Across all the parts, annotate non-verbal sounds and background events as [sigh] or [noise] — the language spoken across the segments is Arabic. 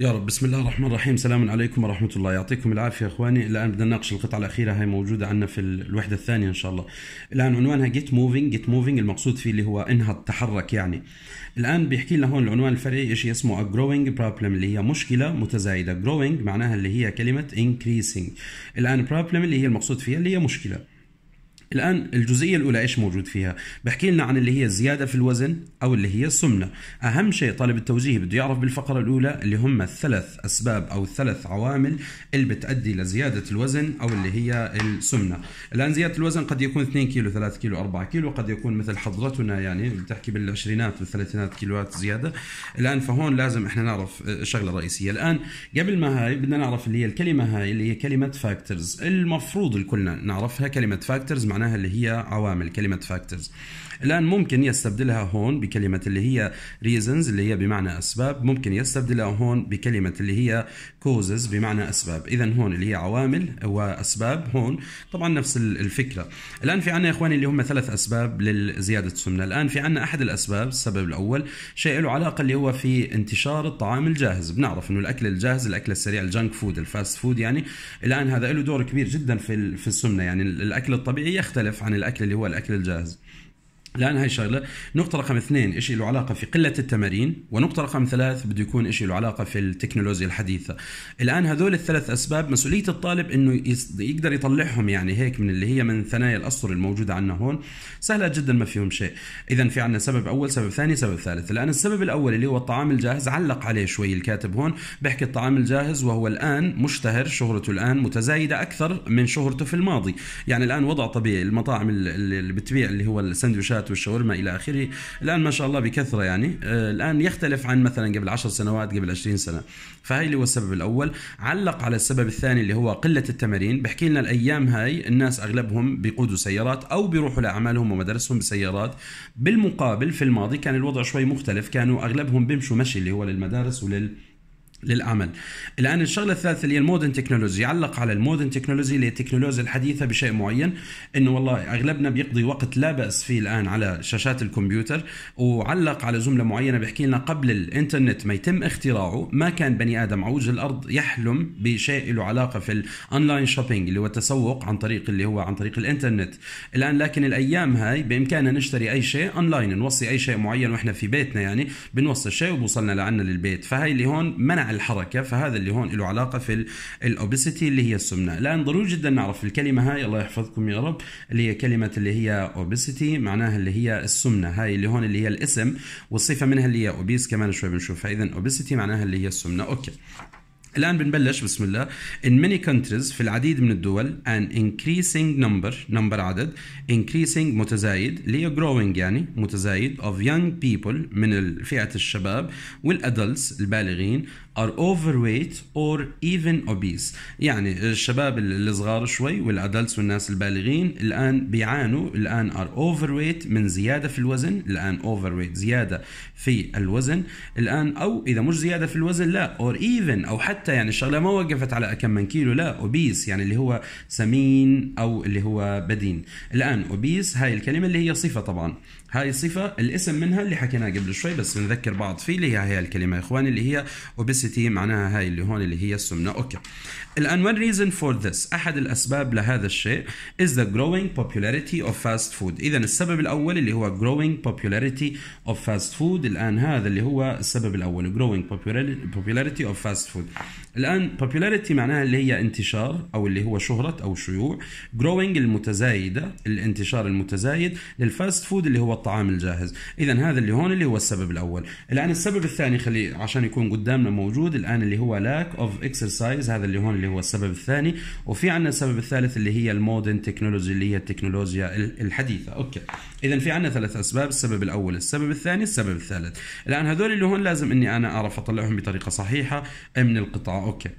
يا رب بسم الله الرحمن الرحيم سلام عليكم ورحمة الله يعطيكم العافية أخواني الآن بدنا نناقش القطعة الأخيرة هاي موجودة عندنا في الوحدة الثانية إن شاء الله الآن عنوانها جيت موفينج جيت موفينج المقصود فيه اللي هو انها تتحرك يعني الآن بيحكي لنا هون العنوان الفرعي شيء اسمه a growing problem اللي هي مشكلة متزايدة growing معناها اللي هي كلمة increasing الآن problem اللي هي المقصود فيها اللي هي مشكلة الآن الجزئية الأولى إيش موجود فيها؟ بحكي لنا عن اللي هي الزيادة في الوزن أو اللي هي السمنة أهم شيء طالب التوجيه بده يعرف بالفقرة الأولى اللي هم الثلاث أسباب أو الثلاث عوامل اللي بتؤدي لزيادة الوزن أو اللي هي السمنة الآن زيادة الوزن قد يكون 2 كيلو 3 كيلو 4 كيلو قد يكون مثل حضرتنا يعني بتحكي بالعشرينات والثلاثينات كيلوات زيادة الآن فهون لازم إحنا نعرف آه، شغله رئيسيه الآن قبل ما هاي بدنا نعرف اللي هي الكلمة هاي اللي هي كلمة فاكتورز المفروض الكلنا نعرفها كلمة فاكتورز معناها معناها اللي هي عوامل كلمه فاكتورز الان ممكن يستبدلها هون بكلمه اللي هي reasons اللي هي بمعنى اسباب ممكن يستبدلها هون بكلمه اللي هي causes بمعنى اسباب اذا هون اللي هي عوامل واسباب هون طبعا نفس الفكره الان في عندنا يا اخواني اللي هم ثلاث اسباب لزياده السمنه الان في عندنا احد الاسباب السبب الاول شيء له علاقه اللي هو في انتشار الطعام الجاهز بنعرف انه الاكل الجاهز الاكل السريع الجنك فود الفاست فود يعني الان هذا له دور كبير جدا في في السمنه يعني الاكل الطبيعي يختلف عن الاكل اللي هو الاكل الجاهز لان هاي شغله نقطه رقم اثنين شيء له علاقه في قله التمارين ونقطه رقم ثلاث بده يكون شيء له علاقه في التكنولوجيا الحديثه الان هذول الثلاث اسباب مسؤوليه الطالب انه يقدر يطلعهم يعني هيك من اللي هي من ثنايا الاسطر الموجوده عندنا هون سهله جدا ما فيهم شيء اذا في عندنا سبب اول سبب ثاني سبب ثالث الان السبب الاول اللي هو الطعام الجاهز علق عليه شوي الكاتب هون بحكي الطعام الجاهز وهو الان مشتهر شهرته الان متزايده اكثر من شهرته في الماضي يعني الان وضع طبيعي المطاعم اللي بتبيع اللي هو السندويشات الوجبات والشاورما الى اخره الان ما شاء الله بكثره يعني آه، الان يختلف عن مثلا قبل 10 سنوات قبل 20 سنه فهي اللي هو السبب الاول علق على السبب الثاني اللي هو قله التمارين بحكي لنا الايام هاي الناس اغلبهم بيقودوا سيارات او بيروحوا لاعمالهم ومدارسهم بسيارات بالمقابل في الماضي كان الوضع شوي مختلف كانوا اغلبهم بيمشوا مشي اللي هو للمدارس ولل للعمل الان الشغله الثالثه اللي هي المودرن تكنولوجي يعلق على المودرن تكنولوجي اللي هي التكنولوجيا الحديثه بشيء معين انه والله اغلبنا بيقضي وقت لا باس فيه الان على شاشات الكمبيوتر وعلق على جمله معينه بيحكي لنا قبل الانترنت ما يتم اختراعه ما كان بني ادم على وجه الارض يحلم بشيء له علاقه في الاونلاين شوبينج اللي هو التسوق عن طريق اللي هو عن طريق الانترنت الان لكن الايام هاي بامكاننا نشتري اي شيء اونلاين نوصي اي شيء معين واحنا في بيتنا يعني بنوصل شيء وبوصلنا لعنا للبيت فهي اللي هون منع الحركه فهذا اللي هون له علاقه في الاوبيسيتي اللي هي السمنه الان ضروري جدا نعرف الكلمه هاي الله يحفظكم يا رب اللي هي كلمه اللي هي اوبيسيتي معناها اللي هي السمنه هاي اللي هون اللي هي الاسم والصفه منها اللي هي اوبيس كمان شوي بنشوفها اذا اوبيسيتي معناها اللي هي السمنه اوكي الآن بنبلش بسم الله in many countries في العديد من الدول an increasing number number عدد increasing متزايد اللي هي growing يعني متزايد of young people من فئة الشباب والادلتس البالغين are overweight or even obese يعني الشباب الصغار شوي والادلتس والناس البالغين الان بيعانوا الان are overweight من زياده في الوزن الان overweight زياده في الوزن الان او اذا مش زياده في الوزن لا or even او حتى يعني الشغله ما وقفت على كم من كيلو لا obese يعني اللي هو سمين او اللي هو بدين الان obese هاي الكلمه اللي هي صفه طبعا هاي صفة الاسم منها اللي حكيناه قبل شوي بس بنذكر بعض فيه اللي هي هاي الكلمة يا إخواني اللي هي obesity معناها هاي اللي هون اللي هي السمنة أوكي الآن one reason for this أحد الأسباب لهذا الشيء is the growing popularity of fast food إذا السبب الأول اللي هو growing popularity of fast food الآن هذا اللي هو السبب الأول growing popularity of fast food الآن popularity معناها اللي هي انتشار أو اللي هو شهرة أو شيوع growing المتزايدة الانتشار المتزايد للفاست فود اللي هو الطعام الجاهز اذا هذا اللي هون اللي هو السبب الاول الان السبب الثاني خلي عشان يكون قدامنا موجود الان اللي هو لاك اوف اكسرسايز هذا اللي هون اللي هو السبب الثاني وفي عندنا السبب الثالث اللي هي المودرن تكنولوجي اللي هي التكنولوجيا الحديثه اوكي اذا في عندنا ثلاث اسباب السبب الاول السبب الثاني السبب الثالث الان هذول اللي هون لازم اني انا اعرف اطلعهم بطريقه صحيحه من القطاع اوكي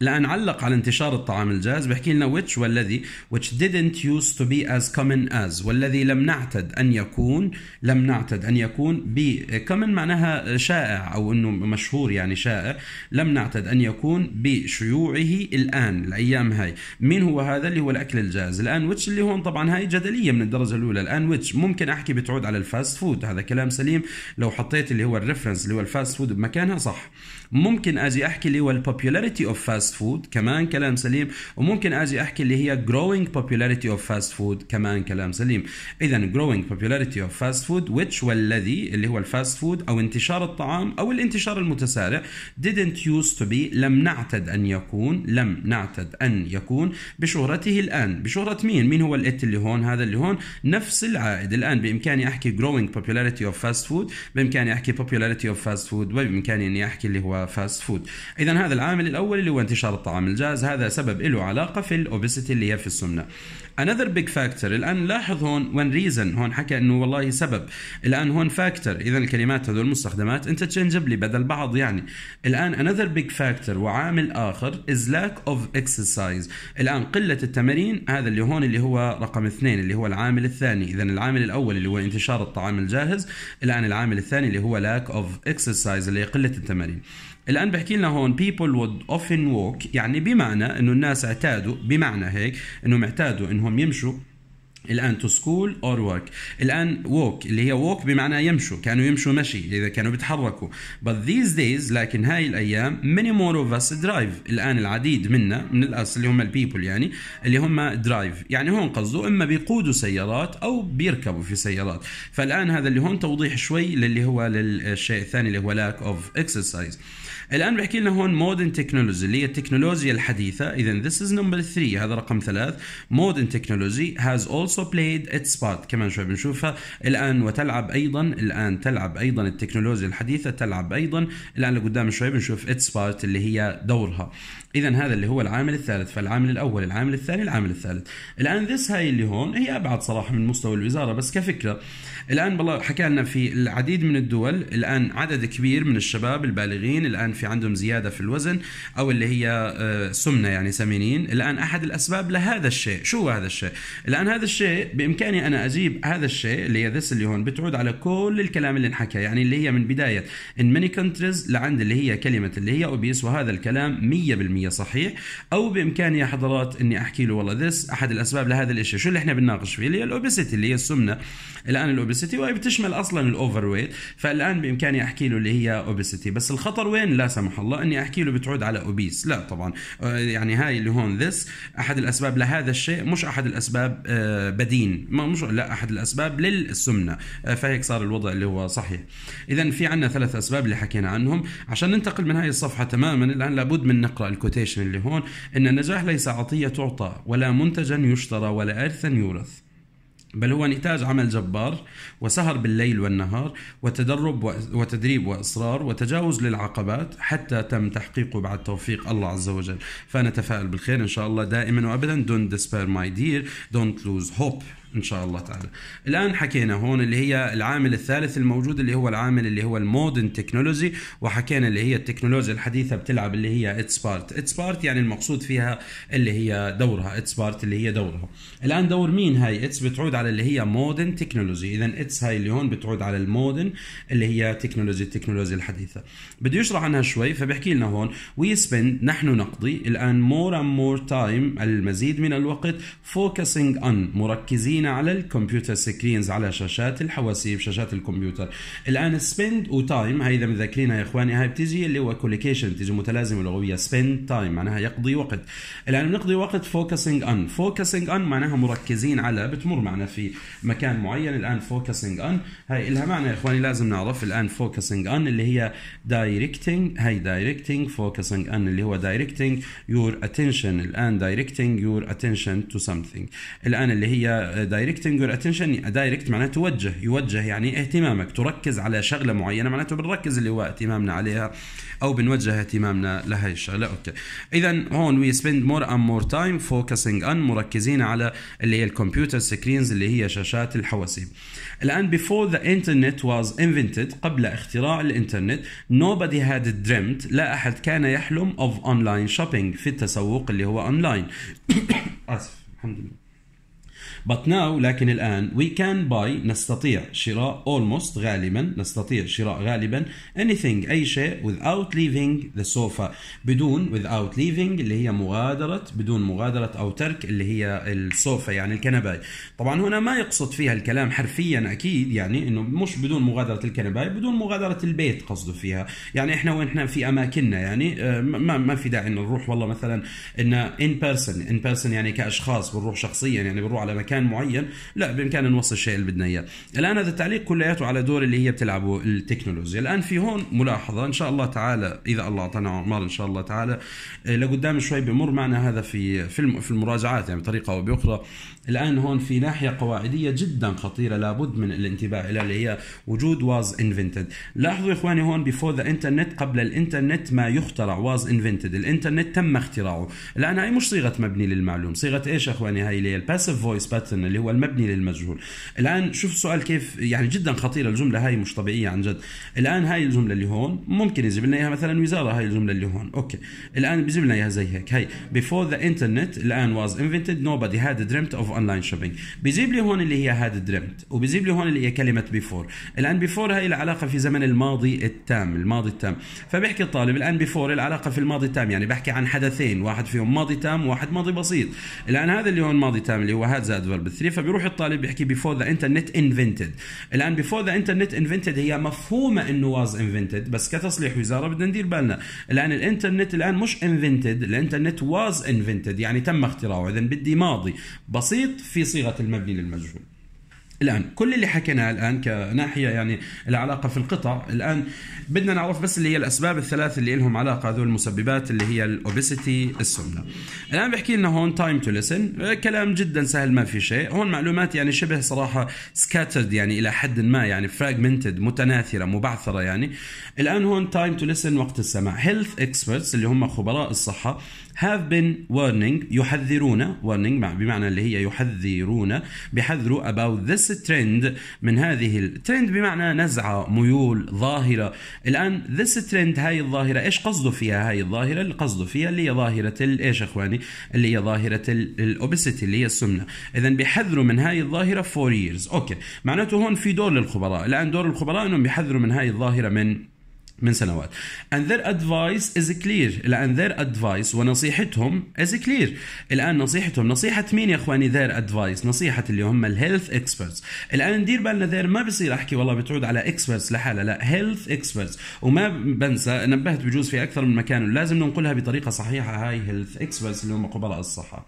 لان علق على انتشار الطعام الجاهز بيحكي لنا which والذي which didn't used to be as common as والذي لم نعتد ان يكون لم نعتد ان يكون ب common معناها شائع او انه مشهور يعني شائع لم نعتد ان يكون بشيوعه الان الايام هاي مين هو هذا اللي هو الاكل الجاهز الان which اللي هون طبعا هاي جدليه من الدرجه الاولى الان which ممكن احكي بتعود على الفاست فود هذا كلام سليم لو حطيت اللي هو الريفرنس اللي هو الفاست فود بمكانها صح ممكن ازي احكي اللي هو البوبولاريتي اوف فاست فود كمان كلام سليم وممكن ازي احكي اللي هي growing popularity of fast food كمان كلام سليم اذا growing popularity of fast food which والذي اللي هو الفاست فود او انتشار الطعام او الانتشار المتسارع didn't used to be لم نعتد ان يكون لم نعتد ان يكون بشهرته الان بشهرة مين مين هو الات اللي هون هذا اللي هون نفس العائد الان بامكاني احكي growing popularity of fast food بامكاني احكي popularity of fast food وبامكاني اني احكي اللي هو وفاست فود اذا هذا العامل الاول اللي هو انتشار الطعام الجاهز هذا سبب له علاقه في الاوبسيتي اللي هي في السمنه انذر بيج فاكتور الان لاحظ هون one ريزن هون حكى انه والله سبب الان هون فاكتور اذا الكلمات هذول المستخدمات انت بدل بعض يعني الان انذر بيج فاكتور وعامل اخر از لاك اوف اكسرسايز الان قله التمارين هذا اللي هون اللي هو رقم اثنين اللي هو العامل الثاني اذا العامل الاول اللي هو انتشار الطعام الجاهز الان العامل الثاني اللي هو لاك اوف اكسرسايز اللي هي قله التمارين الان بحكي لنا هون people would often walk يعني بمعنى انه الناس اعتادوا بمعنى هيك انهم اعتادوا انهم يمشوا الان تو سكول اور ورك الان ووك اللي هي ووك بمعنى يمشوا كانوا يمشوا مشي اذا كانوا بيتحركوا but these days لكن هاي الايام many more of us drive الان العديد منا من الاس اللي هم البيبل يعني اللي هم درايف يعني هون قصده اما بيقودوا سيارات او بيركبوا في سيارات فالان هذا اللي هون توضيح شوي للي هو للشيء الثاني اللي هو lack of exercise الان بحكي لنا هون مودرن تكنولوجي اللي هي التكنولوجيا الحديثه اذا ذس از نمبر 3 هذا رقم ثلاث مودرن تكنولوجي هاز اولسو بلايد اتس بارت كمان شوي بنشوفها الان وتلعب ايضا الان تلعب ايضا التكنولوجيا الحديثه تلعب ايضا الان لقدام شوي بنشوف اتس بارت اللي هي دورها اذا هذا اللي هو العامل الثالث فالعامل الاول العامل الثاني العامل الثالث الان ذس هاي اللي هون هي ابعد صراحه من مستوى الوزاره بس كفكره الان بالله حكى لنا في العديد من الدول الان عدد كبير من الشباب البالغين الان في عندهم زياده في الوزن او اللي هي آه، سمنه يعني سمينين الان احد الاسباب لهذا الشيء شو هذا الشيء الان هذا الشيء بامكاني انا اجيب هذا الشيء اللي هي ذس اللي هون بتعود على كل الكلام اللي انحكى يعني اللي هي من بدايه ان ماني كونتريز لعند اللي هي كلمه اللي هي اوبيس وهذا الكلام 100% صحيح او بامكاني يا حضرات اني احكي له والله ذس احد الاسباب لهذا الشيء شو اللي احنا بنناقش فيه اللي هي الاوبيسيتي اللي هي السمنه الان الاوبيسيتي الاوبسيتي وهي بتشمل اصلا الاوفر ويت فالان بامكاني احكي له اللي هي اوبيستي بس الخطر وين لا سمح الله اني احكي له بتعود على اوبيس لا طبعا آه، يعني هاي اللي هون ذس احد الاسباب لهذا الشيء مش احد الاسباب آه، بدين ما مش لا احد الاسباب للسمنه آه، فهيك صار الوضع اللي هو صحيح اذا في عندنا ثلاث اسباب اللي حكينا عنهم عشان ننتقل من هاي الصفحه تماما الان لابد من نقرا الكوتيشن اللي هون ان النجاح ليس عطيه تعطى ولا منتجا يشترى ولا ارثا يورث بل هو نتاج عمل جبار وسهر بالليل والنهار وتدرب وتدريب وإصرار وتجاوز للعقبات حتى تم تحقيقه بعد توفيق الله عز وجل فنتفائل بالخير إن شاء الله دائما وأبدا دونت ديسبير ماي دير دونت لوز هوب ان شاء الله تعالى الان حكينا هون اللي هي العامل الثالث الموجود اللي هو العامل اللي هو المودرن تكنولوجي وحكينا اللي هي التكنولوجيا الحديثه بتلعب اللي هي اتس بارت اتس بارت يعني المقصود فيها اللي هي دورها اتس بارت اللي هي دورها الان دور مين هاي اتس بتعود على اللي هي مودرن تكنولوجي اذا اتس هاي اللي هون بتعود على المودرن اللي هي تكنولوجي التكنولوجيا الحديثه بده يشرح عنها شوي فبيحكي لنا هون وي سبند نحن نقضي الان مور اند مور تايم المزيد من الوقت فوكسينج اون مركزين على الكمبيوتر سكرينز على شاشات الحواسيب شاشات الكمبيوتر الان سبند وتايم هاي اذا مذكرينها يا اخواني هاي بتيجي اللي هو كوليكيشن بتيجي متلازمه لغويه سبند تايم معناها يقضي وقت الان بنقضي وقت فوكسنج ان فوكسنج ان معناها مركزين على بتمر معنا في مكان معين الان فوكسنج ان هاي لها معنى يا اخواني لازم نعرف الان فوكسنج ان اللي هي دايركتنج هاي دايركتنج فوكسنج ان اللي هو دايركتنج يور اتنشن الان دايركتنج يور اتنشن تو سمثينج الان اللي هي دايركتنج يور اتنشن دايركت معناته توجه يوجه يعني اهتمامك تركز على شغله معينه معناته بنركز اللي هو اهتمامنا عليها او بنوجه اهتمامنا لهي الشغله اوكي اذا هون وي سبيند مور اند مور تايم فوكسنج ان مركزين على اللي هي الكمبيوتر سكرينز اللي هي شاشات الحواسيب الان بيفور ذا انترنت واز انفنتد قبل اختراع الانترنت nobody had dreamt لا احد كان يحلم of online shopping في التسوق اللي هو اونلاين [coughs] اسف الحمد لله But now لكن الآن we can buy نستطيع شراء almost غالبا نستطيع شراء غالبا anything أي شيء without leaving the sofa بدون without leaving اللي هي مغادرة بدون مغادرة أو ترك اللي هي السوفا يعني الكنباية طبعا هنا ما يقصد فيها الكلام حرفيا أكيد يعني إنه مش بدون مغادرة الكنباية بدون مغادرة البيت قصده فيها يعني إحنا وين إحنا في أماكننا يعني آه، ما ما في داعي إنه نروح والله مثلا إن in person in person يعني كأشخاص بنروح شخصيا يعني بنروح على مكان مكان معين لا بامكاننا نوصل الشيء اللي بدنا اياه الان هذا التعليق كلياته على دور اللي هي بتلعبه التكنولوجيا الان في هون ملاحظه ان شاء الله تعالى اذا الله اعطانا عمر ان شاء الله تعالى آه، لقدام شوي بمر معنا هذا في في المراجعات يعني بطريقه او باخرى الان هون في ناحيه قواعديه جدا خطيره لابد من الانتباه لها اللي هي وجود واز انفنتد لاحظوا اخواني هون بيفور ذا انترنت قبل الانترنت ما يخترع واز انفنتد الانترنت تم اختراعه الان هاي مش صيغه مبني للمعلوم صيغه ايش يا اخواني هاي اللي هي الباسيف فويس الباتن اللي هو المبني للمجهول الان شوف السؤال كيف يعني جدا خطيره الجمله هاي مش طبيعيه عن جد الان هاي الجمله اللي هون ممكن يجيب لنا اياها مثلا وزاره هاي الجمله اللي هون اوكي الان بيجيب لنا اياها زي هيك هي before the internet الان was invented nobody had dreamt of online shopping بيجيب لي هون اللي هي هاد dreamt وبيجيب لي هون اللي هي كلمه before الان before هاي علاقه في زمن الماضي التام الماضي التام فبيحكي الطالب الان before العلاقه في الماضي التام يعني بحكي عن حدثين واحد فيهم ماضي تام وواحد ماضي بسيط الان هذا اللي هون ماضي تام اللي هو هاد زائد ديفلوبمنت 3 فبيروح الطالب بيحكي بيفور ذا انترنت انفنتد الان بيفور ذا انترنت انفنتد هي مفهومه انه واز انفنتد بس كتصليح وزاره بدنا ندير بالنا الان الانترنت الان مش انفنتد الانترنت واز انفنتد يعني تم اختراعه اذا بدي ماضي بسيط في صيغه المبني للمجهول الان كل اللي حكيناه الان كناحيه يعني العلاقه في القطع الان بدنا نعرف بس اللي هي الاسباب الثلاث اللي لهم علاقه هذول المسببات اللي هي الاوبيسيتي السمنه الان بحكي لنا هون تايم تو لسن كلام جدا سهل ما في شيء هون معلومات يعني شبه صراحه سكاترد يعني الى حد ما يعني فراجمنتد متناثره مبعثره يعني الان هون تايم تو لسن وقت السماع هيلث اكسبرتس اللي هم خبراء الصحه have been warning يحذرون warning بمعنى اللي هي يحذرون بحذروا about this trend من هذه الترند بمعنى نزعة ميول ظاهرة الآن this trend هاي الظاهرة إيش قصده فيها هاي الظاهرة اللي قصده فيها اللي هي ظاهرة إيش إخواني اللي هي ظاهرة الأوبسيتي اللي هي السمنة إذا بحذروا من هاي الظاهرة for years أوكي معناته هون في دور للخبراء الآن دور الخبراء إنهم بحذروا من هاي الظاهرة من من سنوات and their advice is clear الآن their advice ونصيحتهم is clear الآن نصيحتهم نصيحة مين يا إخواني their advice نصيحة اللي هم الهيلث اكسبرتس الآن ندير بالنا their ما بصير أحكي والله بتعود على اكسبرتس لحالها لا health اكسبرتس وما بنسى نبهت بجوز في أكثر من مكان لازم ننقلها بطريقة صحيحة هاي health اكسبرتس اللي هم خبراء الصحة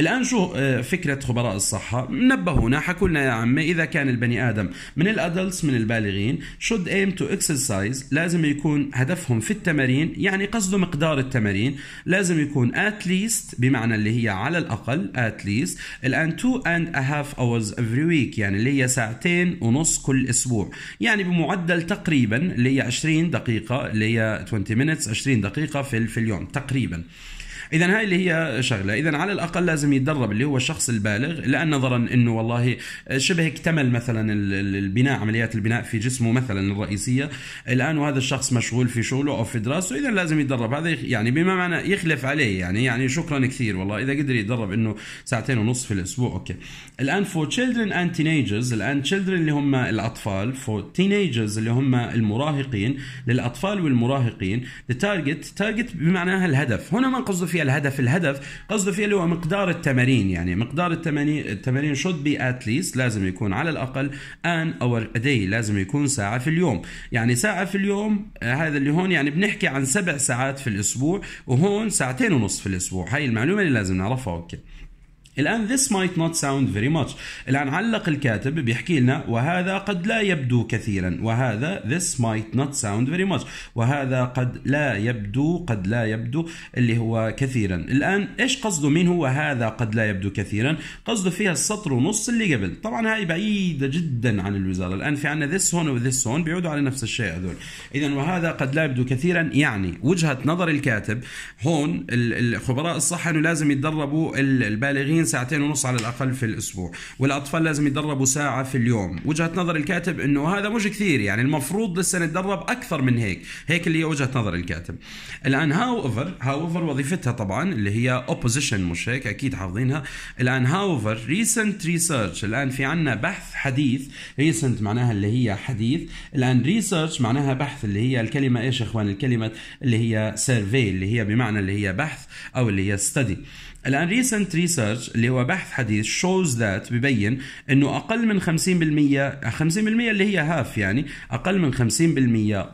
الآن شو آه، فكرة خبراء الصحة نبهونا حكوا لنا يا عمي إذا كان البني آدم من الأدلتس من البالغين شود ايم تو اكسرسايز لازم يكون هدفهم في التمارين يعني قصده مقدار التمارين لازم يكون ات ليست بمعنى اللي هي على الأقل ات ليست الآن 2 اند هاف اورز افري ويك يعني اللي هي ساعتين ونص كل أسبوع يعني بمعدل تقريبا اللي هي 20 دقيقة اللي هي 20 minutes 20 دقيقة في, في اليوم تقريبا اذا هاي اللي هي شغله اذا على الاقل لازم يتدرب اللي هو الشخص البالغ لان نظرا انه والله شبه اكتمل مثلا البناء عمليات البناء في جسمه مثلا الرئيسيه الان وهذا الشخص مشغول في شغله او في دراسته اذا لازم يتدرب هذا يعني بما معنى يخلف عليه يعني يعني شكرا كثير والله اذا قدر يتدرب انه ساعتين ونص في الاسبوع اوكي الان فور تشيلدرن اند تينيجرز الان تشيلدرن اللي هم الاطفال فور تينيجرز اللي هم المراهقين للاطفال والمراهقين ذا تارجت تارجت بمعناها الهدف هنا ما نقصد في فيها الهدف الهدف قصده فيه اللي هو مقدار التمارين يعني مقدار التمارين التمارين should be at least لازم يكون على الأقل an hour a day لازم يكون ساعة في اليوم يعني ساعة في اليوم آه، هذا اللي هون يعني بنحكي عن سبع ساعات في الأسبوع وهون ساعتين ونص في الأسبوع هاي المعلومة اللي لازم نعرفها أوكي الآن this might not sound very much الآن علق الكاتب بيحكي لنا وهذا قد لا يبدو كثيرا وهذا this might not sound very much وهذا قد لا يبدو قد لا يبدو اللي هو كثيرا الآن إيش قصده مين هو هذا قد لا يبدو كثيرا قصده فيها السطر ونص اللي قبل طبعا هاي بعيدة جدا عن الوزارة الآن في عنا this هون و this هون بيعودوا على نفس الشيء هذول إذا وهذا قد لا يبدو كثيرا يعني وجهة نظر الكاتب هون الخبراء الصحة أنه لازم يتدربوا البالغين ساعتين ونص على الاقل في الاسبوع والاطفال لازم يدربوا ساعه في اليوم وجهه نظر الكاتب انه هذا مش كثير يعني المفروض لسه نتدرب اكثر من هيك هيك اللي هي وجهه نظر الكاتب الان هاو هاوفر هاو وظيفتها طبعا اللي هي اوبوزيشن مش هيك اكيد حافظينها الان هاو ريسنت ريسيرش الان في عندنا بحث حديث ريسنت معناها اللي هي حديث الان ريسيرش معناها بحث اللي هي الكلمه ايش يا اخوان الكلمه اللي هي سيرفي اللي هي بمعنى اللي هي بحث او اللي هي ستدي الان ريسنت ريسيرش اللي هو بحث حديث شوز ذات ببين انه اقل من 50% 50% اللي هي هاف يعني اقل من 50%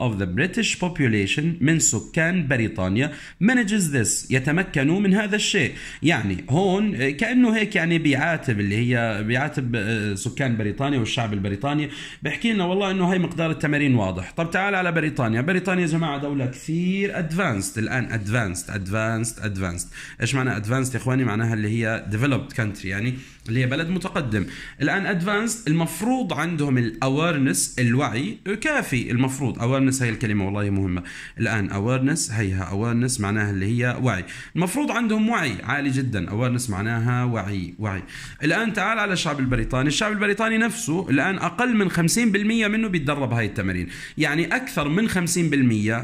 of the British population من سكان بريطانيا manages this يتمكنوا من هذا الشيء يعني هون كانه هيك يعني بيعاتب اللي هي بيعاتب آه، سكان بريطانيا والشعب البريطاني بحكي لنا والله انه هي مقدار التمارين واضح طب تعال على بريطانيا بريطانيا يا جماعه دوله كثير ادفانسد الان ادفانسد ادفانسد ادفانسد ايش معنى ادفانسد ادفانسد يا اخواني معناها اللي هي ديفلوبد كانتري يعني اللي هي بلد متقدم الان ادفانسد المفروض عندهم الاويرنس الوعي كافي المفروض اويرنس هي الكلمه والله مهمه الان اويرنس هيها اويرنس معناها اللي هي وعي المفروض عندهم وعي عالي جدا اويرنس معناها وعي وعي الان تعال على الشعب البريطاني الشعب البريطاني نفسه الان اقل من 50% منه بيتدرب هاي التمارين يعني اكثر من 50%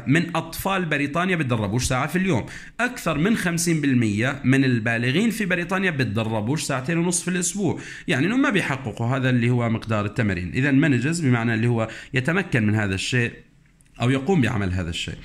من اطفال بريطانيا بيتدربوا ساعه في اليوم اكثر من 50% من ال البالغين في بريطانيا بتدربوش ساعتين ونص في الاسبوع يعني انهم ما بيحققوا هذا اللي هو مقدار التمارين اذا مانجز بمعنى اللي هو يتمكن من هذا الشيء او يقوم بعمل هذا الشيء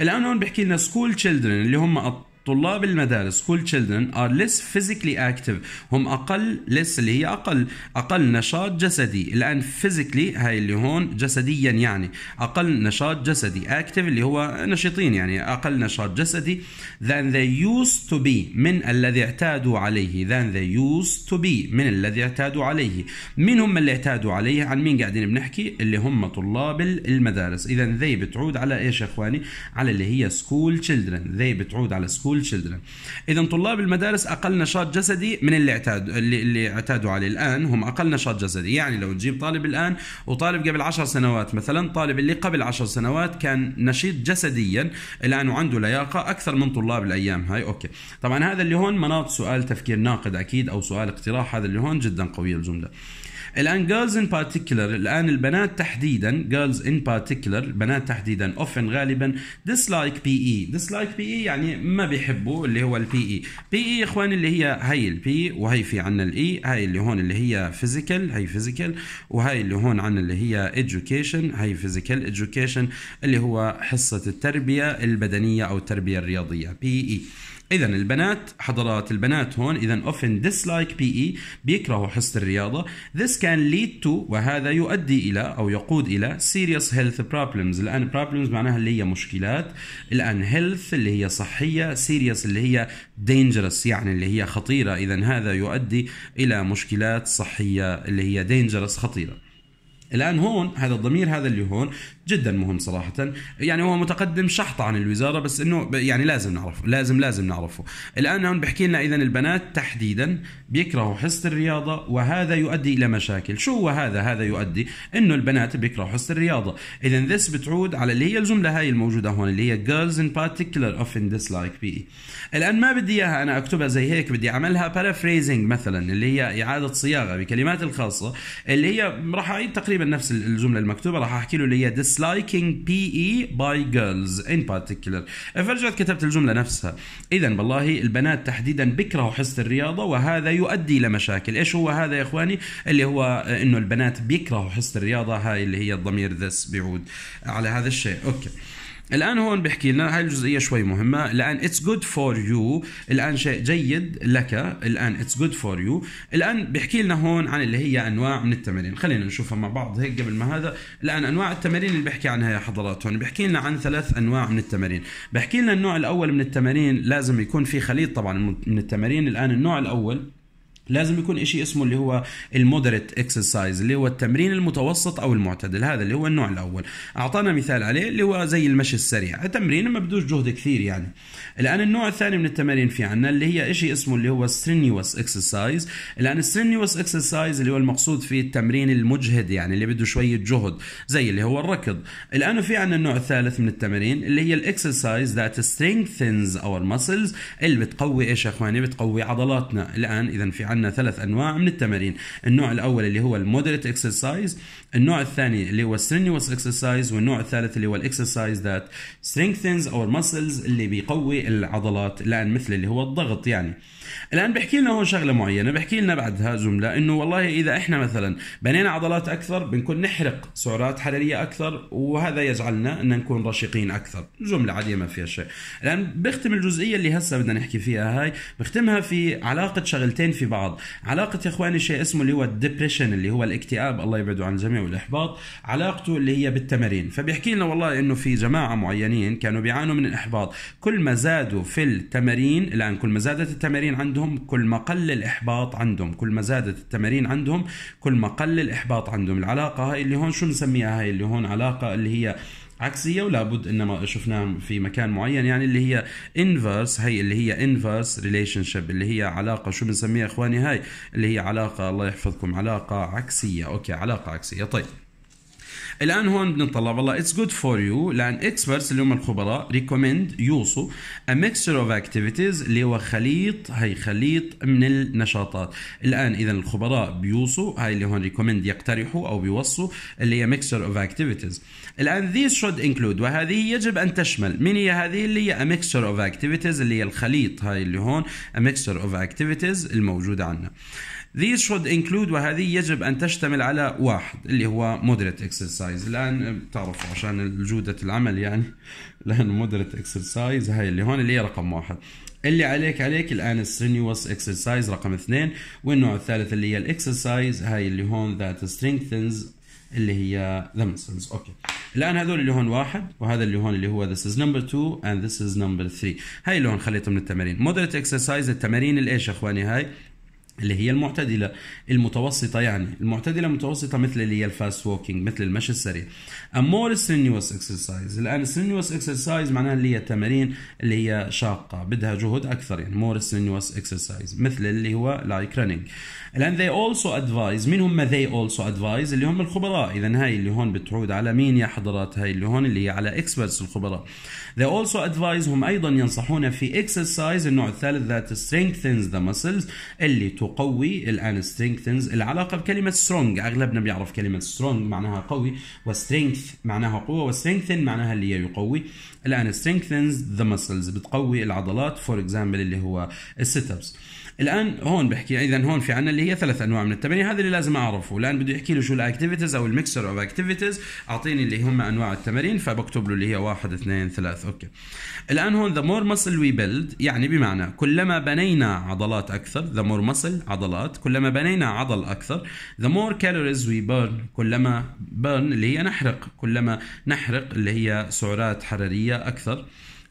الان هون بيحكي لنا سكول تشيلدرن اللي هم طلاب المدارس school children are less physically active هم اقل less اللي هي اقل اقل نشاط جسدي الان physically هاي اللي هون جسديا يعني اقل نشاط جسدي active اللي هو نشيطين يعني اقل نشاط جسدي than they used to be من الذي اعتادوا عليه than they used to be من الذي اعتادوا عليه مين هم اللي اعتادوا عليه عن مين قاعدين بنحكي اللي هم طلاب المدارس اذا they بتعود على ايش يا اخواني على اللي هي school children they بتعود على school سكول تشيلدرن اذا طلاب المدارس اقل نشاط جسدي من اللي اعتاد اللي, اللي اعتادوا عليه الان هم اقل نشاط جسدي يعني لو تجيب طالب الان وطالب قبل 10 سنوات مثلا طالب اللي قبل 10 سنوات كان نشيط جسديا الان وعنده لياقه اكثر من طلاب الايام هاي اوكي طبعا هذا اللي هون مناط سؤال تفكير ناقد اكيد او سؤال اقتراح هذا اللي هون جدا قويه الجمله الان جيرلز ان بارتيكولر الان البنات تحديدا جيرلز ان بارتيكولر البنات تحديدا اوفن غالبا ديسلايك بي اي ديسلايك بي اي يعني ما بيحبوا اللي هو البي اي بي اي اخوان اللي هي هي البي e، وهي في عندنا الاي e، هاي اللي هون اللي هي فيزيكال هي فيزيكال وهاي اللي هون عندنا اللي هي education هي فيزيكال education اللي هو حصه التربيه البدنيه او التربيه الرياضيه بي اي e. اذا البنات حضرات البنات هون اذا often dislike PE بيكرهوا حصه الرياضه this can lead to وهذا يؤدي الى او يقود الى serious health problems الان problems معناها اللي هي مشكلات الان health اللي هي صحيه serious اللي هي dangerous يعني اللي هي خطيره اذا هذا يؤدي الى مشكلات صحيه اللي هي dangerous خطيره الان هون هذا الضمير هذا اللي هون جدا مهم صراحه يعني هو متقدم شحط عن الوزاره بس انه يعني لازم نعرفه لازم لازم نعرفه الان هون بحكي لنا اذا البنات تحديدا بيكرهوا حصه الرياضه وهذا يؤدي الى مشاكل شو هو هذا هذا يؤدي انه البنات بيكرهوا حصه الرياضه اذا ذس بتعود على اللي هي الجمله هاي الموجوده هون اللي هي girls in particular often dislike PE الان ما بدي اياها انا اكتبها زي هيك بدي اعملها paraphrasing مثلا اللي هي اعاده صياغه بكلمات الخاصه اللي هي راح اعيد تقريبا نفس الجمله المكتوبه راح احكي له اللي هي its liking PE by girls in particular فرجعت كتبت الجملة نفسها إذا والله البنات تحديدا بيكرهوا حصة الرياضة وهذا يؤدي إلى مشاكل إيش هو هذا يا إخواني اللي هو إنه البنات بيكرهوا حصة الرياضة هاي اللي هي الضمير ذس بيعود على هذا الشيء أوكي الان هون بحكي لنا هاي الجزئيه شوي مهمه الان اتس جود فور يو الان شيء جيد لك الان اتس جود فور يو الان بحكي لنا هون عن اللي هي انواع من التمارين خلينا نشوفها مع بعض هيك قبل ما هذا الان انواع التمارين اللي بحكي عنها يا حضرات هون بحكي لنا عن ثلاث انواع من التمارين بحكي لنا النوع الاول من التمارين لازم يكون في خليط طبعا من التمارين الان النوع الاول لازم يكون شيء اسمه اللي هو المودريت اكسرسايز اللي هو التمرين المتوسط او المعتدل هذا اللي هو النوع الاول اعطانا مثال عليه اللي هو زي المشي السريع التمرين ما بدوش جهد كثير يعني الان النوع الثاني من التمارين في عنا اللي هي شيء اسمه اللي هو سترينيوس اكسرسايز الان سترينيوس اكسرسايز اللي هو المقصود فيه التمرين المجهد يعني اللي بده شويه جهد زي اللي هو الركض الان في عنا النوع الثالث من التمارين اللي هي الاكسرسايز ذات سترينثنز اور ماسلز اللي بتقوي ايش يا اخواني بتقوي عضلاتنا الان اذا في عندنا ثلاث انواع من التمارين النوع الاول اللي هو المودريت اكسرسايز النوع الثاني اللي هو strenuous exercise والنوع الثالث اللي هو الاكسرسايز ذات strengthens اور muscles اللي بيقوي العضلات لان مثل اللي هو الضغط يعني الان بحكي لنا هون شغله معينه بحكي لنا بعدها جمله انه والله اذا احنا مثلا بنينا عضلات اكثر بنكون نحرق سعرات حراريه اكثر وهذا يجعلنا ان نكون رشيقين اكثر جمله عاديه ما فيها شيء الان بختم الجزئيه اللي هسه بدنا نحكي فيها هاي بختمها في علاقه شغلتين في بعض علاقه يا اخواني شيء اسمه اللي هو الدبريشن اللي هو الاكتئاب الله يبعده عن الجميع والاحباط علاقته اللي هي بالتمارين فبيحكي لنا والله انه في جماعه معينين كانوا بيعانوا من الاحباط كل ما زادوا في التمارين الان كل ما زادت التمارين التمارين عندهم كل ما قل الاحباط عندهم كل ما زادت التمارين عندهم كل ما قل الاحباط عندهم العلاقه هاي اللي هون شو نسميها هاي اللي هون علاقه اللي هي عكسيه ولا بد انما شفناها في مكان معين يعني اللي هي انفرس هي اللي هي انفرس ريليشن شيب اللي هي علاقه شو بنسميها اخواني هاي اللي هي علاقه الله يحفظكم علاقه عكسيه اوكي علاقه عكسيه طيب الان هون بدنا نطلع والله اتس جود فور يو لان اكسبرتس اللي هم الخبراء ريكومند يوصوا ا ميكسر اوف اكتيفيتيز اللي هو خليط هي خليط من النشاطات الان اذا الخبراء بيوصوا هاي اللي هون ريكومند يقترحوا او بيوصوا اللي هي ميكسر اوف اكتيفيتيز الان these should include وهذه يجب ان تشمل من هي هذه اللي هي a mixture of activities اللي هي الخليط هاي اللي هون a mixture of activities الموجوده عندنا These should include وهذه يجب أن تشتمل على واحد اللي هو moderate exercise الآن بتعرفوا آه، عشان جودة العمل يعني [laughs] لان moderate exercise هاي اللي هون اللي هي رقم واحد اللي عليك عليك الآن strenuous exercise رقم اثنين والنوع الثالث اللي هي الاكسرسايز هاي اللي هون that strengthens اللي هي muscles اوكي الان هذول اللي هون واحد وهذا اللي هون اللي هو this is number two and this is number three هاي اللي هون خليته من التمارين moderate exercise التمارين الايش يا اخواني هاي اللي هي المعتدله المتوسطه يعني المعتدله المتوسطه مثل اللي هي الفاست ووكينج مثل المشي السريع A more strenuous exercise الان strenuous exercise معناها اللي هي التمارين اللي هي شاقه بدها جهد اكثر يعني more strenuous exercise مثل اللي هو like running الان they also advise مين هم they also advise اللي هم الخبراء اذا هاي اللي هون بتعود على مين يا حضرات هاي اللي هون اللي هي على experts الخبراء they also advise هم ايضا ينصحون في exercise النوع الثالث that strengthens the muscles اللي تقوي الان strengthens العلاقه بكلمه strong اغلبنا بيعرف كلمه strong معناها قوي و strength strength معناها قوة و strengthen معناها اللي هي يقوي الآن strengthens the muscles بتقوي العضلات for example اللي هو sit ups الان هون بحكي يعني اذا هون في عنا اللي هي ثلاث انواع من التبني هذا اللي لازم اعرفه الان بده يحكي لي شو الاكتيفيتيز او الميكسر اوف اكتيفيتيز اعطيني اللي هم انواع التمارين فبكتب له اللي هي واحد اثنين ثلاث اوكي الان هون ذا مور مسل وي بيلد يعني بمعنى كلما بنينا عضلات اكثر ذا مور مسل عضلات كلما بنينا عضل اكثر ذا مور كالوريز وي بيرن كلما بيرن اللي هي نحرق كلما نحرق اللي هي سعرات حراريه اكثر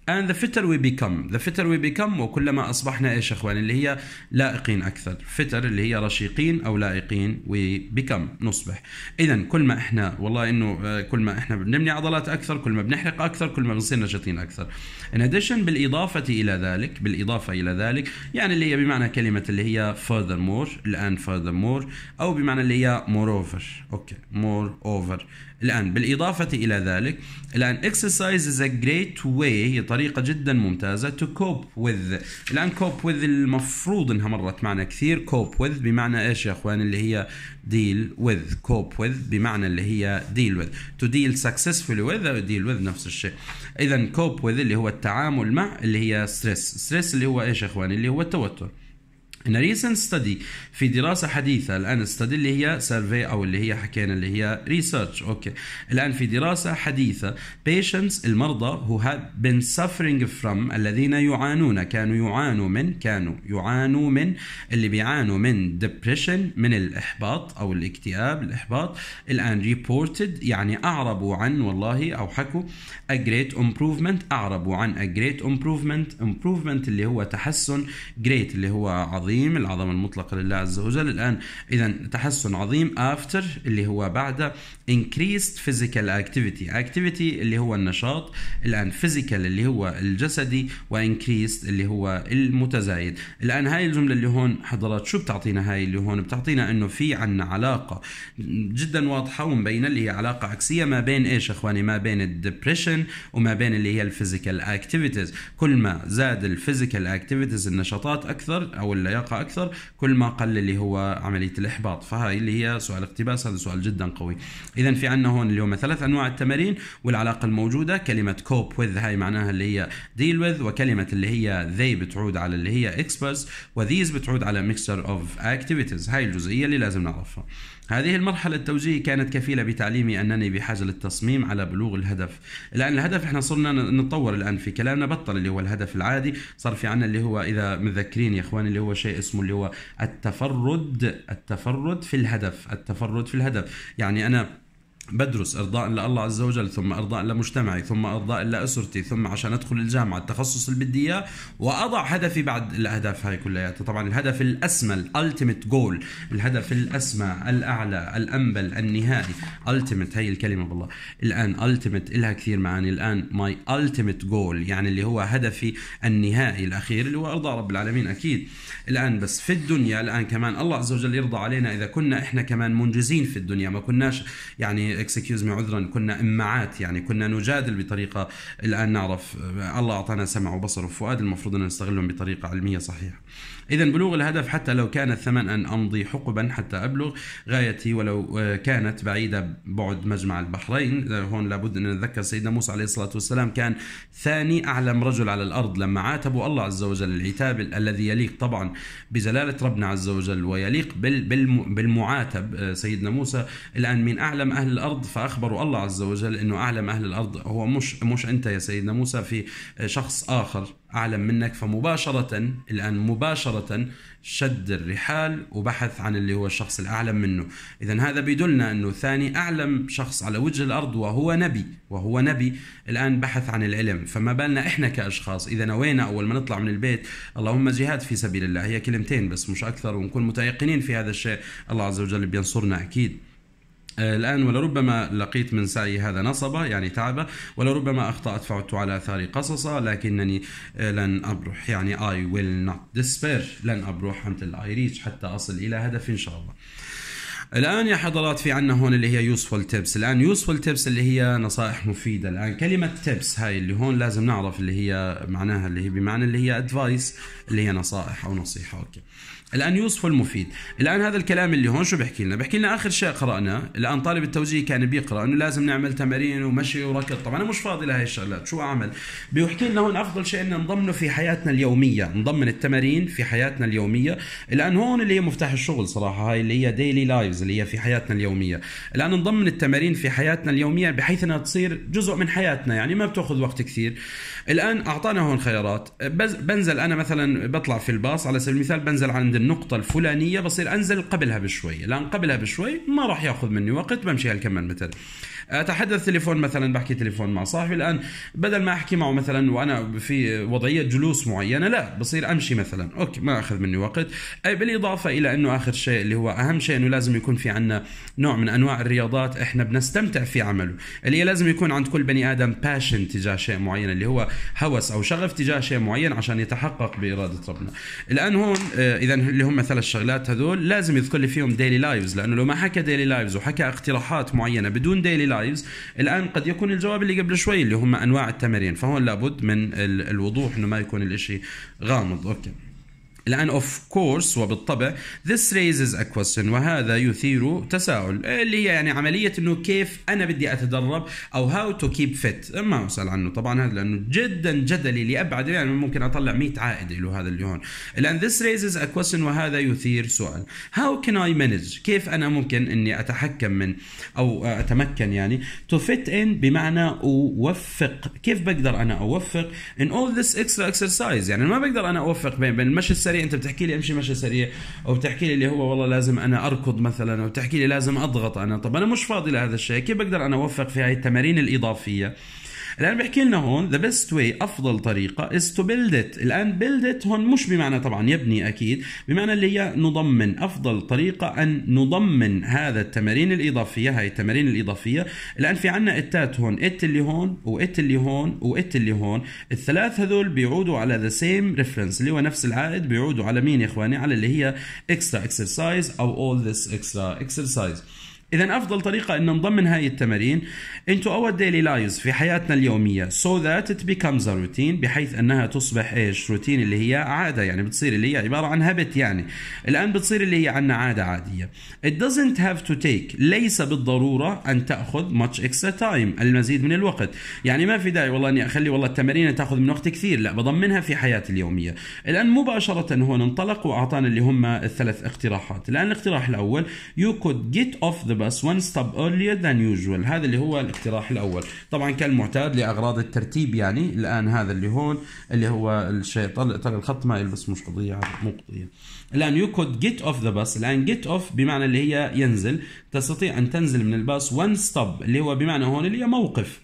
and the fitter we become the fitter we become وكلما أصبحنا إيش أخوان اللي هي لائقين أكثر fitter اللي هي رشيقين أو لائقين we become نصبح إذا كل ما إحنا والله إنه آه، كل ما إحنا بنبني عضلات أكثر كل ما بنحرق أكثر كل ما بنصير نشيطين أكثر in addition بالإضافة إلى ذلك بالإضافة إلى ذلك يعني اللي هي بمعنى كلمة اللي هي furthermore الآن furthermore أو بمعنى اللي هي moreover أوكي more over الآن بالإضافة إلى ذلك الآن exercise is a great way بطريقه جدا ممتازه تو كوب وذ الان كوب وذ المفروض انها مرت معنا كثير كوب وذ بمعنى ايش يا اخوان اللي هي ديل وذ كوب وذ بمعنى اللي هي ديل وذ تو ديل with وذ ديل وذ نفس الشيء اذا كوب وذ اللي هو التعامل مع اللي هي ستريس ستريس اللي هو ايش يا اخوان اللي هو التوتر In a recent study في دراسة حديثة الآن study اللي هي survey أو اللي هي حكينا اللي هي research أوكي الآن في دراسة حديثة patients المرضى who have been suffering from الذين يعانون كانوا يعانوا من كانوا يعانوا من اللي بيعانوا من depression من الإحباط أو الاكتئاب الإحباط الآن reported يعني أعربوا عن والله أو حكوا a great improvement أعربوا عن a great improvement improvement اللي هو تحسن great اللي هو عظيم العظيم العظمة المطلقة لله عز وجل الآن إذا تحسن عظيم after اللي هو بعد increased physical activity activity اللي هو النشاط الآن physical اللي هو الجسدي increased اللي هو المتزايد الآن هاي الجملة اللي هون حضرات شو بتعطينا هاي اللي هون بتعطينا إنه في عنا علاقة جدا واضحة ومبينة اللي هي علاقة عكسية ما بين إيش إخواني ما بين الدبريشن وما بين اللي هي الفيزيكال اكتيفيتيز كل ما زاد الفيزيكال اكتيفيتيز النشاطات أكثر أو اللي اللياقه اكثر كل ما قل اللي هو عمليه الاحباط فهاي اللي هي سؤال اقتباس هذا سؤال جدا قوي اذا في عندنا هون اليوم ثلاث انواع التمارين والعلاقه الموجوده كلمه كوب وذ هاي معناها اللي هي ديل وذ وكلمه اللي هي ذي بتعود على اللي هي اكسبرس وذيز بتعود على ميكسر اوف اكتيفيتيز هاي الجزئيه اللي لازم نعرفها هذه المرحلة التوجيهي كانت كفيلة بتعليمي أنني بحاجة للتصميم على بلوغ الهدف الآن الهدف إحنا صرنا نتطور الآن في كلامنا بطل اللي هو الهدف العادي صار في عنا اللي هو إذا متذكرين يا إخواني اللي هو شيء اسمه اللي هو التفرد التفرد في الهدف التفرد في الهدف يعني أنا بدرس ارضاء لله عز وجل ثم ارضاء لمجتمعي ثم ارضاء لاسرتي ثم عشان ادخل الجامعه التخصص اللي بدي اياه واضع هدفي بعد الاهداف هاي كلياتها طبعا الهدف الاسمى الالتيميت جول الهدف الاسمى الاعلى الانبل النهائي التيميت هي الكلمه بالله الان التيميت لها كثير معاني الان ماي التيميت جول يعني اللي هو هدفي النهائي الاخير اللي هو ارضاء رب العالمين اكيد الان بس في الدنيا الان كمان الله عز وجل يرضى علينا اذا كنا احنا كمان منجزين في الدنيا ما كناش يعني اكسكيوز مي عذرا كنا امعات يعني كنا نجادل بطريقه الان نعرف آه، الله اعطانا سمع وبصر وفؤاد المفروض ان نستغلهم بطريقه علميه صحيحه إذا بلوغ الهدف حتى لو كان الثمن أن أمضي حقبا حتى أبلغ غايتي ولو آه، كانت بعيدة بعد مجمع البحرين آه، هون لابد أن نتذكر سيدنا موسى عليه الصلاة والسلام كان ثاني أعلم رجل على الأرض لما عاتبوا الله عز وجل العتاب الذي يليق طبعا بجلالة ربنا عز وجل ويليق بالمعاتب آه، سيدنا موسى الآن من أعلم أهل الأرض فأخبروا الله عز وجل أنه أعلم أهل الأرض هو مش, مش أنت يا سيدنا موسى في شخص آخر أعلم منك فمباشرة الآن مباشرة شد الرحال وبحث عن اللي هو الشخص الأعلم منه إذا هذا بيدلنا أنه ثاني أعلم شخص على وجه الأرض وهو نبي وهو نبي الآن بحث عن العلم فما بالنا إحنا كأشخاص إذا نوينا أول ما نطلع من البيت اللهم جهاد في سبيل الله هي كلمتين بس مش أكثر ونكون متيقنين في هذا الشيء الله عز وجل بينصرنا أكيد آه، الآن ولربما لقيت من سعي هذا نصبة يعني تعبة ولربما أخطأت فعدت على آثار قصصة لكنني آه، لن أبرح يعني I will not despair لن أبرح until I reach حتى أصل إلى هدف إن شاء الله الان يا حضرات في عنا هون اللي هي يوسفول tips الان يوسفول tips اللي هي نصائح مفيده الان كلمه tips هاي اللي هون لازم نعرف اللي هي معناها اللي هي بمعنى اللي هي ادفايس اللي هي نصائح او نصيحه اوكي الان يوصف المفيد الان هذا الكلام اللي هون شو بحكي لنا بحكي لنا اخر شيء قراناه الان طالب التوجيه كان بيقرا انه لازم نعمل تمارين ومشي وركض طبعا انا مش فاضي لهي الشغلات شو اعمل بيحكي لنا هون افضل شيء ان نضمنه في حياتنا اليوميه نضمن التمارين في حياتنا اليوميه الان هون اللي هي مفتاح الشغل صراحه هاي اللي هي ديلي لايفز اللي هي في حياتنا اليوميه الان نضمن التمارين في حياتنا اليوميه بحيث انها تصير جزء من حياتنا يعني ما بتاخذ وقت كثير الان اعطانا هون خيارات بنزل انا مثلا بطلع في الباص على سبيل المثال بنزل عند النقطه الفلانيه بصير انزل قبلها بشوي لان قبلها بشوي ما راح ياخذ مني وقت بمشي هالكم متر اتحدث تليفون مثلا بحكي تليفون مع صاحبي الان بدل ما احكي معه مثلا وانا في وضعيه جلوس معينه لا بصير امشي مثلا اوكي ما اخذ مني وقت اي بالاضافه الى انه اخر شيء اللي هو اهم شيء انه لازم يكون في عندنا نوع من انواع الرياضات احنا بنستمتع في عمله اللي هي لازم يكون عند كل بني ادم باشن تجاه شيء معين اللي هو هوس او شغف تجاه شيء معين عشان يتحقق باراده ربنا الان هون آه، اذا اللي هم ثلاث شغلات هذول لازم يذكر لي فيهم ديلي لايفز لانه لو ما حكى ديلي لايفز وحكى اقتراحات معينه بدون ديلي لايفز exercise الآن قد يكون الجواب اللي قبل شوي اللي هم أنواع التمارين فهون لابد من الوضوح أنه ما يكون الإشي غامض أوكي الآن of course وبالطبع this raises a question وهذا يثير تساؤل اللي هي يعني عملية انه كيف انا بدي اتدرب او how to keep fit ما اسأل عنه طبعا هذا لانه جدا جدلي لابعد يعني ممكن اطلع 100 عائد له هذا اللي هون الآن this raises a question وهذا يثير سؤال how can I manage كيف انا ممكن اني اتحكم من او اتمكن يعني to fit in بمعنى اوفق كيف بقدر انا اوفق in all this extra exercise يعني ما بقدر انا اوفق بين بين المشي سريع انت بتحكي لي امشي مشي سريع او بتحكي لي اللي هو والله لازم انا اركض مثلا او بتحكي لي لازم اضغط انا طب انا مش فاضي لهذا الشيء كيف بقدر انا اوفق في هاي التمارين الاضافيه الان بيحكي لنا هون ذا بيست واي افضل طريقه از تو بيلد ات الان بيلد ات هون مش بمعنى طبعا يبني اكيد بمعنى اللي هي نضمن افضل طريقه ان نضمن هذا التمارين الاضافيه هاي التمارين الاضافيه الان في عندنا اتات هون ات اللي هون وات اللي هون وات اللي هون الثلاث هذول بيعودوا على ذا سيم ريفرنس اللي هو نفس العائد بيعودوا على مين يا اخواني على اللي هي اكسترا اكسرسايز او اول ذس اكسترا اكسرسايز اذا افضل طريقه ان نضمن هاي التمارين انتو اور ديلي lives في حياتنا اليوميه سو ذات ات بيكمز روتين بحيث انها تصبح ايش روتين اللي هي عاده يعني بتصير اللي هي عباره عن هبت يعني الان بتصير اللي هي عنا عاده عاديه it doesn't have to take ليس بالضروره ان تاخذ much extra time المزيد من الوقت يعني ما في داعي والله اني اخلي والله التمارين تاخذ من وقت كثير لا بضمنها في حياتي اليوميه الان مباشره هون انطلق واعطانا اللي هم الثلاث اقتراحات الان الاقتراح الاول you could get off the بس ون ستوب earlier than usual هذا اللي هو الاقتراح الأول طبعا كالمعتاد لأغراض الترتيب يعني الآن هذا اللي هون اللي هو الشيء طلع طلع الخط ما يلبس مش قضية مو قضية الآن you could get off the bus الآن get off بمعنى اللي هي ينزل تستطيع أن تنزل من الباص ون ستوب اللي هو بمعنى هون اللي هي موقف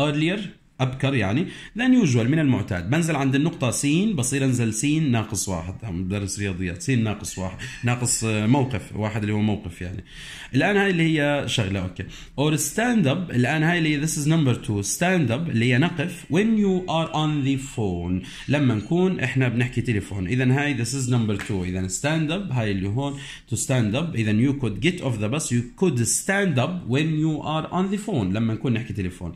earlier أبكر يعني لأن يوجوال من المعتاد بنزل عند النقطة س بصير أنزل س ناقص واحد مدرس رياضيات س ناقص واحد ناقص آه، موقف واحد اللي هو موقف يعني الآن هاي اللي هي شغلة أوكي أور ستاند أب الآن هاي اللي ذس از نمبر 2 ستاند أب اللي هي نقف when you are on the phone لما نكون إحنا بنحكي تليفون إذا هاي ذس از نمبر 2 إذا ستاند أب هاي اللي هون تو ستاند اب إذا يو كود جيت اوف ذا بس يو كود ستاند اب when you are on the phone لما نكون نحكي تليفون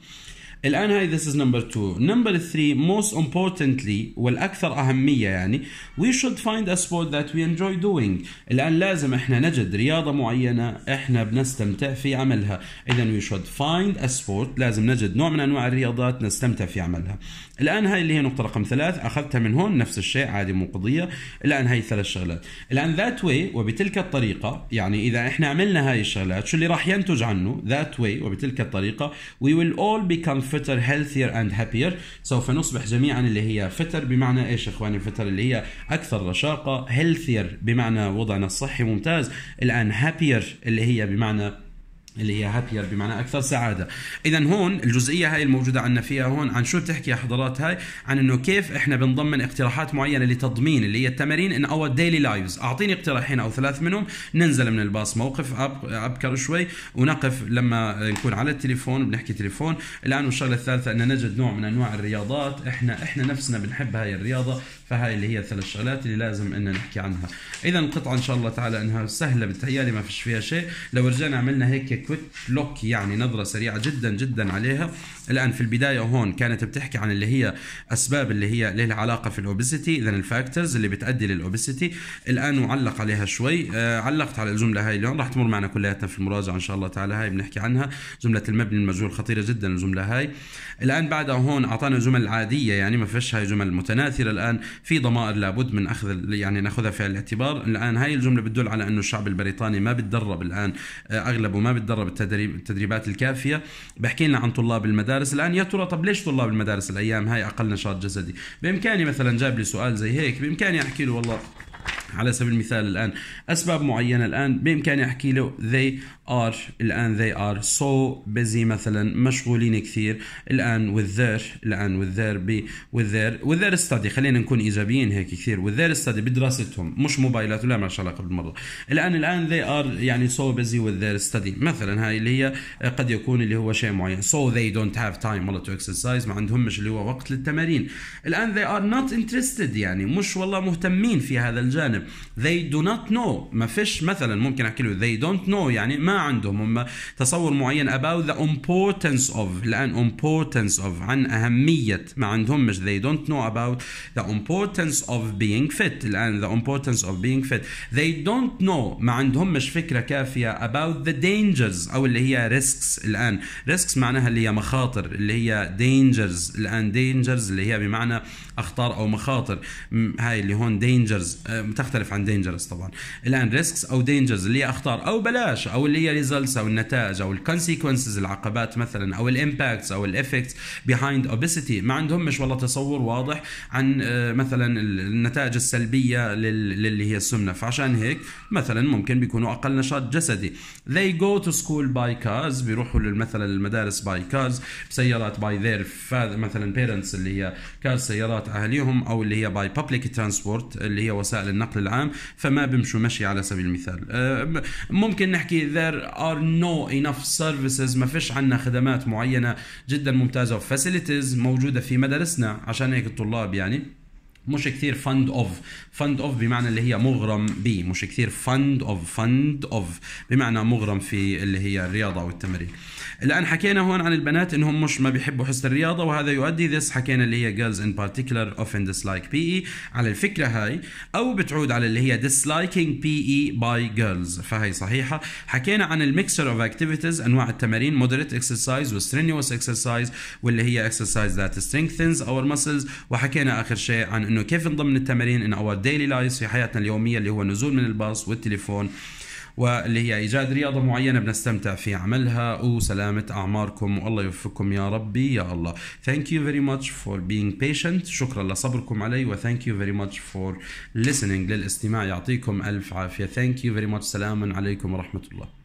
الان هاي ذس از نمبر 2 نمبر 3 موست امبورتنتلي والاكثر اهميه يعني وي شود فايند ا سبورت ذات وي انجوي دوينج الان لازم احنا نجد رياضه معينه احنا بنستمتع في عملها اذا وي شود فايند ا سبورت لازم نجد نوع من انواع الرياضات نستمتع في عملها الان هاي اللي هي نقطه رقم ثلاث اخذتها من هون نفس الشيء عادي مو قضيه الان هاي ثلاث شغلات الان ذات واي وبتلك الطريقه يعني اذا احنا عملنا هاي الشغلات شو اللي راح ينتج عنه ذات واي وبتلك الطريقه وي ويل اول become فتر هيلثير اند هابير سوف نصبح جميعا اللي هي فتر بمعنى ايش اخواني فتر اللي هي اكثر رشاقه هيلثير بمعنى وضعنا الصحي ممتاز الان هابير اللي هي بمعنى اللي هي هابير بمعنى اكثر سعاده اذا هون الجزئيه هاي الموجوده عندنا فيها هون عن شو بتحكي يا حضرات هاي عن انه كيف احنا بنضمن اقتراحات معينه لتضمين اللي هي التمارين ان اور ديلي لايفز اعطيني اقتراحين او ثلاث منهم ننزل من الباص موقف أب... ابكر شوي ونقف لما نكون على التليفون بنحكي تليفون الان والشغله الثالثه ان نجد نوع من انواع الرياضات احنا احنا نفسنا بنحب هاي الرياضه فهاي اللي هي الثلاث شغلات اللي لازم ان نحكي عنها اذا القطعه ان شاء الله تعالى انها سهله بتهيالي ما فيش فيها شيء لو رجعنا عملنا هيك كويك لوك يعني نظره سريعه جدا جدا عليها الان في البدايه هون كانت بتحكي عن اللي هي اسباب اللي هي لها علاقه في الاوبسيتي اذا الفاكتورز اللي بتؤدي للاوبسيتي الان وعلق عليها شوي آه علقت على الجمله هاي اليوم راح تمر معنا كلياتنا في المراجعه ان شاء الله تعالى هاي بنحكي عنها جمله المبني المجهول خطيره جدا الجمله هاي الان بعدها هون اعطانا جمل عاديه يعني ما فيش هاي جمل متناثره الان في ضمائر لابد من اخذ يعني ناخذها في الاعتبار الان هاي الجمله بتدل على انه الشعب البريطاني ما بتدرب الان آه، اغلبه ما بتدرب التدريب التدريبات الكافيه بحكي لنا عن طلاب المدارس الان يا ترى طب ليش طلاب المدارس الايام هاي اقل نشاط جسدي بامكاني مثلا جاب لي سؤال زي هيك بامكاني احكي له والله على سبيل المثال الان اسباب معينه الان بامكاني احكي له they are الان they are so busy مثلا مشغولين كثير الان with their الان with their be with their with their study خلينا نكون ايجابيين هيك كثير with their study بدراستهم مش موبايلات ولا ما علاقه مره الان الان they are يعني so busy with their study مثلا هاي اللي هي قد يكون اللي هو شيء معين so they don't have time والله to exercise ما عندهمش اللي هو وقت للتمارين الان they are not interested يعني مش والله مهتمين في هذا الجانب they do not know ما فيش مثلا ممكن احكي له they don't know يعني ما عندهم هم تصور معين about the importance of الان importance of عن اهميه ما عندهم مش they don't know about the importance of being fit الان the importance of being fit they don't know ما عندهم مش فكره كافيه about the dangers او اللي هي risks الان risks معناها اللي هي مخاطر اللي هي dangers الان dangers اللي هي بمعنى اخطار او مخاطر هاي اللي هون دينجرز آه، تختلف عن دينجرز طبعا الان ريسكس او دينجرز اللي هي اخطار او بلاش او اللي هي ريزلتس او النتائج او الكونسيكونسز العقبات مثلا او الامباكتس او الافكتس بيهايند اوبيستي ما عندهم مش والله تصور واضح عن آه، مثلا النتائج السلبيه للي هي السمنه فعشان هيك مثلا ممكن بيكونوا اقل نشاط جسدي they go to school by cars بيروحوا مثلا المدارس by cars بسيارات by their مثلا parents اللي هي كار سيارات عليهم او اللي هي باي بابليك ترانسبورت اللي هي وسائل النقل العام فما بمشوا مشي على سبيل المثال أه، ممكن نحكي ذير ار نو انف سيرفيسز ما فيش عندنا خدمات معينه جدا ممتازه وفاسيلتيز موجوده في مدارسنا عشان هيك الطلاب يعني مش كثير فند اوف فند اوف بمعنى اللي هي مغرم ب مش كثير فند اوف فند اوف بمعنى مغرم في اللي هي الرياضه والتمرين الان حكينا هون عن البنات انهم مش ما بيحبوا حس الرياضه وهذا يؤدي ذس حكينا اللي هي جيرلز ان بارتيكولار ان ديسلايك بي اي على الفكره هاي او بتعود على اللي هي ديسلايكينج بي اي باي جيرلز فهي صحيحه حكينا عن الميكسر اوف اكتيفيتيز انواع التمارين مودريت اكسرسايز وسترينيوس اكسرسايز واللي هي اكسرسايز ذات سترينثنز اور ماسلز وحكينا اخر شيء عن انه كيف نضمن التمارين ان اور ديلي لايف في حياتنا اليوميه اللي هو نزول من الباص والتليفون واللي هي ايجاد رياضه معينه بنستمتع في عملها وسلامه اعماركم والله يوفقكم يا ربي يا الله ثانك يو فيري ماتش فور بينج بيشنت شكرا لصبركم علي و يو فيري ماتش فور for listening للاستماع يعطيكم الف عافيه ثانك يو فيري ماتش سلام عليكم ورحمه الله